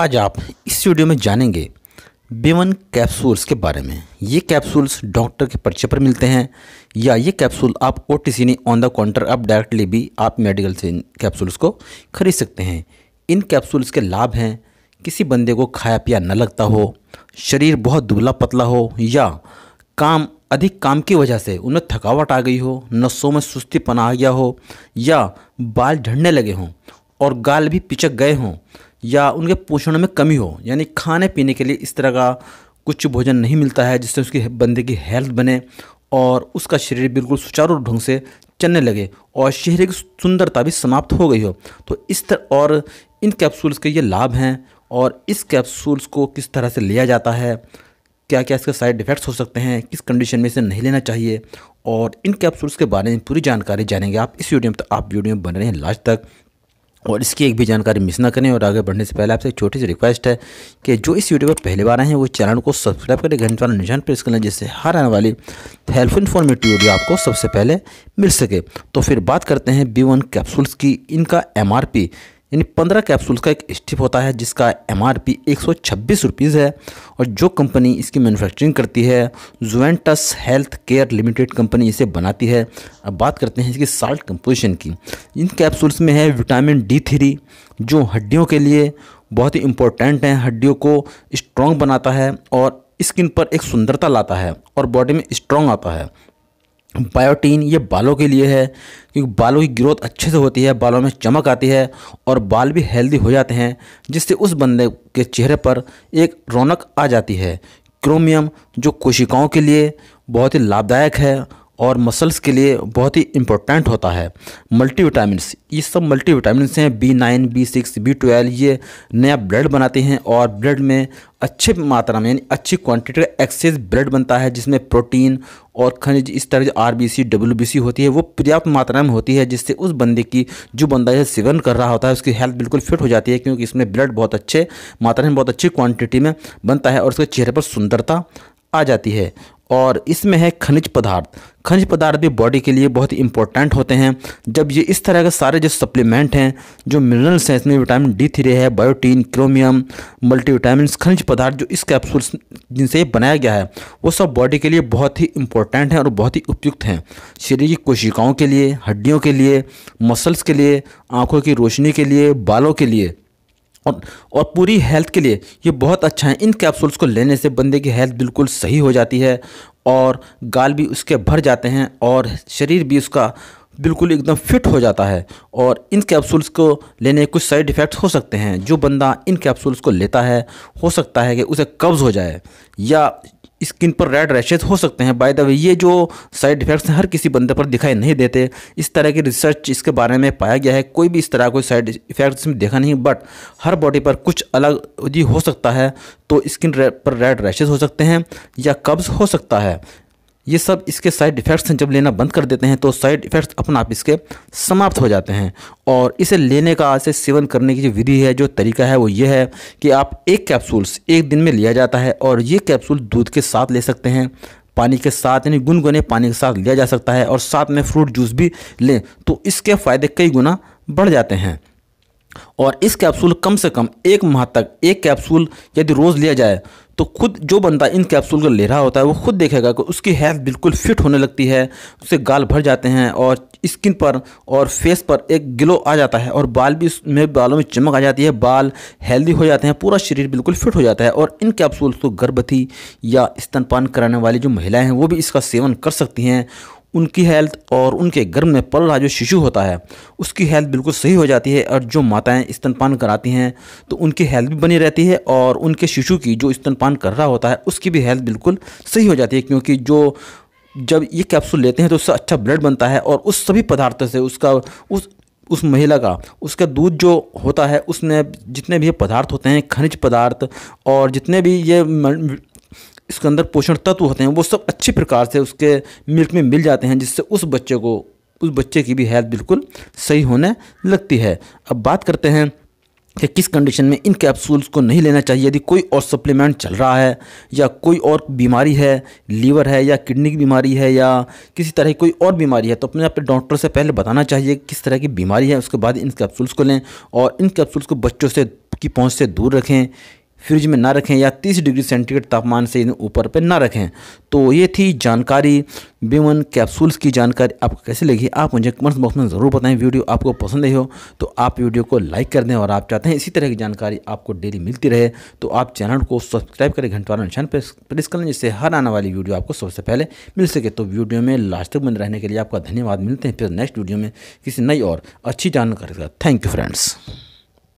आज आप इस वीडियो में जानेंगे बेवन कैप्सूल्स के बारे में ये कैप्सूल्स डॉक्टर के पर्चे पर मिलते हैं या ये कैप्सूल आप ओ टी सी ने ऑन द काउंटर आप डायरेक्टली भी आप मेडिकल से इन कैप्सूल्स को खरीद सकते हैं इन कैप्सूल्स के लाभ हैं किसी बंदे को खाया पिया न लगता हो शरीर बहुत दुबला पतला हो या काम अधिक काम की वजह से उनमें थकावट आ गई हो नसों में सुस्ती पना आ गया हो या बाल झड़ने लगे हों और गाल भी पिचक गए हों या उनके पोषण में कमी हो यानी खाने पीने के लिए इस तरह का कुछ भोजन नहीं मिलता है जिससे उसकी बंदे की हेल्थ बने और उसका शरीर बिल्कुल सुचारू ढंग से चलने लगे और शरीर की सुंदरता भी समाप्त हो गई हो तो इस तरह और इन कैप्सूल्स के ये लाभ हैं और इस कैप्सूल्स को किस तरह से लिया जाता है क्या क्या इसके साइड इफ़ेक्ट्स हो सकते हैं किस कंडीशन में इसे नहीं लेना चाहिए और इन कैप्सूल्स के बारे में पूरी जानकारी जानेंगे आप इस वीडियो में तो आप वीडियो में बन रहे हैं लास्ट तक और इसकी एक भी जानकारी मिस ना करें और आगे बढ़ने से पहले आपसे एक छोटी सी रिक्वेस्ट है कि जो इस वीडियो पर पहली बार आए हैं वो चैनल को सब्सक्राइब करें घंटे वाला निशान प्रेस करें जिससे हर आने वाली हेल्पफुल इन्फॉर्मेटिव वीडियो आपको सबसे पहले मिल सके तो फिर बात करते हैं बी वन कैप्सूल्स की इनका एम यानी पंद्रह कैप्सूल का एक स्टिप होता है जिसका एम आर पी एक सौ छब्बीस रुपीज़ है और जो कंपनी इसकी मैन्युफैक्चरिंग करती है Juventus health care limited company इसे बनाती है अब बात करते हैं इसकी साल्ट कंपोजिशन की इन कैप्सूल्स में है विटामिन डी थ्री जो हड्डियों के लिए बहुत ही इम्पोर्टेंट है हड्डियों को स्ट्रॉन्ग बनाता है और स्किन पर एक सुंदरता लाता है और बॉडी में स्ट्रॉन्ग आता है बायोटीन ये बालों के लिए है क्योंकि बालों की ग्रोथ अच्छे से होती है बालों में चमक आती है और बाल भी हेल्दी हो जाते हैं जिससे उस बंदे के चेहरे पर एक रौनक आ जाती है क्रोमियम जो कोशिकाओं के लिए बहुत ही लाभदायक है और मसल्स के लिए बहुत ही इम्पोर्टेंट होता है मल्टी विटामिनस ये सब मल्टी विटामिन हैं B nine B six B twelve ये नया ब्लड बनाते हैं और ब्लड में अच्छे मात्रा में यानी अच्छी क्वांटिटी का एक्सेस ब्लड बनता है जिसमें प्रोटीन और खनिज इस तरह जो R B C W B C होती है वो पर्याप्त मात्रा में होती है जिससे उस बंदे की जो बंदा यह सेवन कर रहा होता है उसकी हेल्थ बिल्कुल फिट हो जाती है क्योंकि इसमें ब्लड बहुत अच्छे मात्रा में बहुत अच्छी क्वांटिटी में बनता है और उसके चेहरे पर सुंदरता आ जाती है और इसमें है खनिज पदार्थ खनिज पदार्थ भी बॉडी के लिए बहुत ही इंपॉर्टेंट होते हैं जब ये इस तरह के सारे जो सप्लीमेंट हैं जो मिनरल्स हैं इसमें विटामिन डी थ्री है बायोटीन क्रोमियम मल्टीविटामिन खनिज पदार्थ जो इस कैप्सूल जिनसे बनाया गया है वो सब बॉडी के लिए बहुत ही इंपॉर्टेंट हैं और बहुत ही उपयुक्त हैं शरीर की कोशिकाओं के लिए हड्डियों के लिए मसल्स के लिए आँखों की रोशनी के लिए बालों के लिए और और पूरी हेल्थ के लिए ये बहुत अच्छा है इन कैप्सूल्स को लेने से बंदे की हेल्थ बिल्कुल सही हो जाती है और गाल भी उसके भर जाते हैं और शरीर भी उसका बिल्कुल एकदम फिट हो जाता है और इन कैप्सूल्स को लेने कुछ साइड इफ़ेक्ट्स हो सकते हैं जो बंदा इन कैप्सूल्स को लेता है हो सकता है कि उसे कब्ज़ हो जाए या स्किन पर रेड रैशेज हो सकते हैं बाय द वे ये जो साइड इफेक्ट्स हर किसी बंदे पर दिखाई नहीं देते इस तरह की रिसर्च इसके बारे में पाया गया है कोई भी इस तरह कोई साइड इफेक्ट्स में देखा नहीं बट हर बॉडी पर कुछ अलग जी हो सकता है तो स्किन पर रेड रैशेज हो सकते हैं या कब्ज हो सकता है ये सब इसके साइड इफ़ेक्ट्स हैं जब लेना बंद कर देते हैं तो साइड इफ़ेक्ट्स अपना आप इसके समाप्त हो जाते हैं और इसे लेने का आज सेवन करने की जो विधि है जो तरीका है वो ये है कि आप एक कैप्सूल्स एक दिन में लिया जाता है और ये कैप्सूल दूध के साथ ले सकते हैं पानी के साथ यानी गुनगुने पानी के साथ लिया जा सकता है और साथ में फ्रूट जूस भी लें तो इसके फ़ायदे कई गुना बढ़ जाते हैं और इस कैप्सूल कम से कम एक माह तक एक कैप्सूल यदि रोज़ लिया जाए तो खुद जो बंदा इन कैप्सूल को ले रहा होता है वो खुद देखेगा कि उसकी हेल्थ बिल्कुल फिट होने लगती है उससे गाल भर जाते हैं और स्किन पर और फेस पर एक ग्लो आ जाता है और बाल भी में बालों में चमक आ जाती है बाल हेल्दी हो जाते हैं पूरा शरीर बिल्कुल फिट हो जाता है और इन कैप्सूल को गर्भवती या स्तनपान कराने वाली जो महिलाएं हैं वो भी इसका सेवन कर सकती हैं उनकी हेल्थ और उनके गर्भ में पल रहा जो शिशु होता है उसकी हेल्थ बिल्कुल सही हो जाती है और जो माताएं स्तनपान कराती हैं तो उनकी हेल्थ भी बनी रहती है और उनके शिशु की जो स्तनपान कर रहा होता है उसकी भी हेल्थ बिल्कुल सही हो जाती है क्योंकि जो जब ये कैप्सूल लेते हैं तो उससे अच्छा ब्लड बनता है और उस सभी पदार्थों से उसका उस उस महिला का उसका दूध जो होता है उसमें जितने भी ये पदार्थ होते हैं खनिज पदार्थ और जितने भी ये इसके अंदर पोषण तत्व होते हैं वो सब अच्छी प्रकार से उसके मिल्क में मिल जाते हैं जिससे उस बच्चे को उस बच्चे की भी हेल्थ बिल्कुल सही होने लगती है अब बात करते हैं कि किस कंडीशन में इन कैप्सूल्स को नहीं लेना चाहिए यदि कोई और सप्लीमेंट चल रहा है या कोई और बीमारी है लीवर है या किडनी की बीमारी है या किसी तरह की कोई और बीमारी है तो अपने आप डॉक्टर से पहले बताना चाहिए किस तरह की बीमारी है उसके बाद इन कैप्सूल्स को लें और इन कैप्सूल्स को बच्चों से की पहुंच से दूर रखें फ्रिज में ना रखें या 30 डिग्री सेंटीग्रेड तापमान से ऊपर पर ना रखें तो ये थी जानकारी बीवन कैप्सूल्स की जानकारी आपको कैसे लगी आप मुझे कमेंट्स बॉक्स में ज़रूर बताएं वीडियो आपको पसंद आई हो तो आप वीडियो को लाइक कर दें और आप चाहते हैं इसी तरह की जानकारी आपको डेली मिलती रहे तो आप चैनल को सब्सक्राइब करें घंटे वाला निशान प्रेस कर लें जिससे हर आने वाली वीडियो आपको सबसे पहले मिल सके तो वीडियो में लास्ट तक बंद रहने के लिए आपका धन्यवाद मिलते हैं फिर नेक्स्ट वीडियो में किसी नई और अच्छी जानकारी का थैंक यू फ्रेंड्स